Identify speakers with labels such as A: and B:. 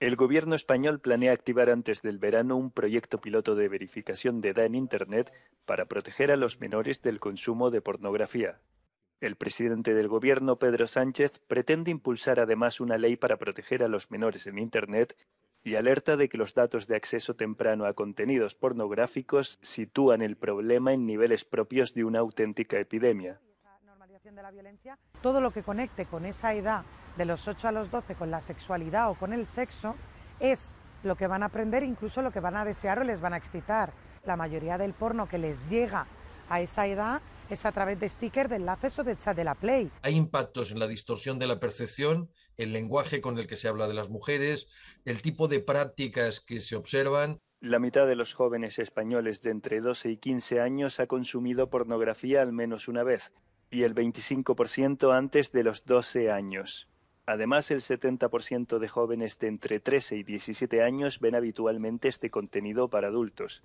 A: El gobierno español planea activar antes del verano un proyecto piloto de verificación de edad en Internet para proteger a los menores del consumo de pornografía. El presidente del gobierno, Pedro Sánchez, pretende impulsar además una ley para proteger a los menores en Internet y alerta de que los datos de acceso temprano a contenidos pornográficos sitúan el problema en niveles propios de una auténtica epidemia
B: de la violencia, todo lo que conecte con esa edad de los 8 a los 12, con la sexualidad o con el sexo, es lo que van a aprender, incluso lo que van a desear o les van a excitar. La mayoría del porno que les llega a esa edad es a través de stickers, de enlaces o de chat de la Play.
C: Hay impactos en la distorsión de la percepción, el lenguaje con el que se habla de las mujeres, el tipo de prácticas que se observan. La mitad de los jóvenes
A: españoles de entre 12 y 15 años ha consumido pornografía al menos una vez y el 25% antes de los 12 años. Además, el 70% de jóvenes de entre 13 y 17 años ven habitualmente este contenido para adultos,